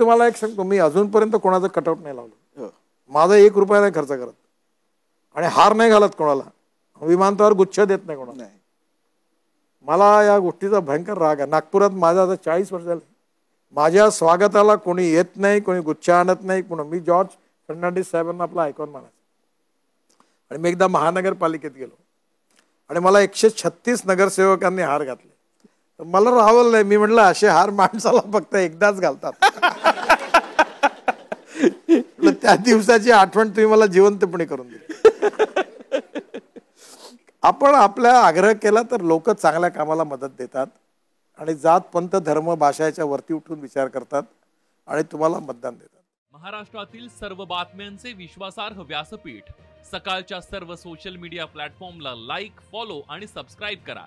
तुम्हाला एक सांगतो मी अजूनपर्यंत कोणाचं कटआउट नाही लावलं हो. माझा एक रुपया नाही खर्च करत आणि हार नाही घालत कोणाला विमानतळावर गुच्छ देत नाही कोणाला मला या गोष्टीचा भयंकर राग आहे नागपुरात माझा आता चाळीस वर्ष झाले माझ्या स्वागताला कोणी येत नाही कोणी गुच्छ आणत नाही कोण मी जॉर्ज फर्नांडीस साहेबांना आपला ऐकून म्हणायचं आणि मी एकदा महानगरपालिकेत गेलो आणि मला एकशे छत्तीस नगरसेवकांनी हार घातला मला राहावलं नाही मी म्हटलं असे हार माणसाला फक्त एकदाच घालतात त्या दिवसाची आठवण तुम्ही मला जिवंतपणे करून दिली आपण आपल्या आग्रह केला तर लोक चांगल्या कामाला मदत देतात आणि जात पंत धर्म भाषाच्या वरती उठून विचार करतात आणि तुम्हाला मतदान देतात महाराष्ट्रातील सर्व बातम्यांचे विश्वासार्ह व्यासपीठ सकाळच्या सर्व सोशल मीडिया प्लॅटफॉर्मला लाईक फॉलो आणि सबस्क्राईब करा